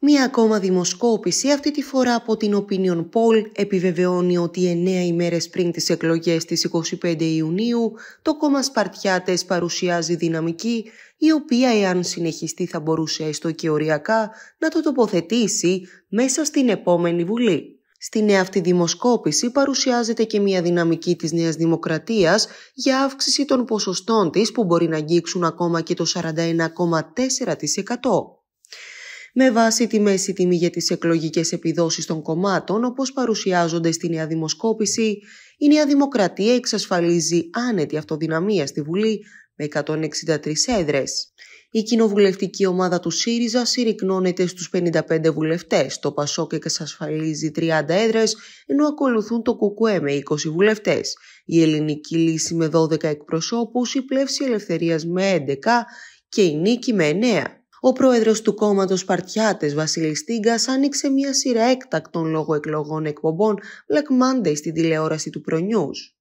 Μία ακόμα δημοσκόπηση, αυτή τη φορά από την Opinion Poll, επιβεβαιώνει ότι 9 ημέρες πριν τις εκλογές της 25 Ιουνίου, το κόμμα Σπαρτιάτες παρουσιάζει δυναμική, η οποία εάν συνεχιστεί θα μπορούσε έστω και οριακά να το τοποθετήσει μέσα στην επόμενη Βουλή. Στην νέα αυτή δημοσκόπηση παρουσιάζεται και μια δυναμική της Νέας Δημοκρατίας για αύξηση των ποσοστών της που μπορεί να αγγίξουν ακόμα και το 41,4% με βάση τη μέση τιμή για τις εκλογικές επιδόσεις των κομμάτων όπως παρουσιάζονται στη νέα δημοσκόπηση, η Νέα Δημοκρατία εξασφαλίζει άνετη αυτοδυναμία στη Βουλή με 163 έδρες. Η κοινοβουλευτική ομάδα του ΣΥΡΙΖΑ συρρυκνώνεται στους 55 βουλευτές. Το ΠΑΣΟΚ εξασφαλίζει 30 έδρες, ενώ ακολουθούν το ΚΟΚΟΕ με 20 βουλευτές. Η Ελληνική Λύση με 12 εκπροσώπους, η Πλεύση Ελευθερίας με 11 και η Νίκη με 9. Ο πρόεδρος του κόμματος Παρτιάτες Βασίλης Τίγκας άνοιξε μια σειρά έκτακτων λόγω εκλογών εκπομπών Black Monday στην τηλεόραση του Προνιούς.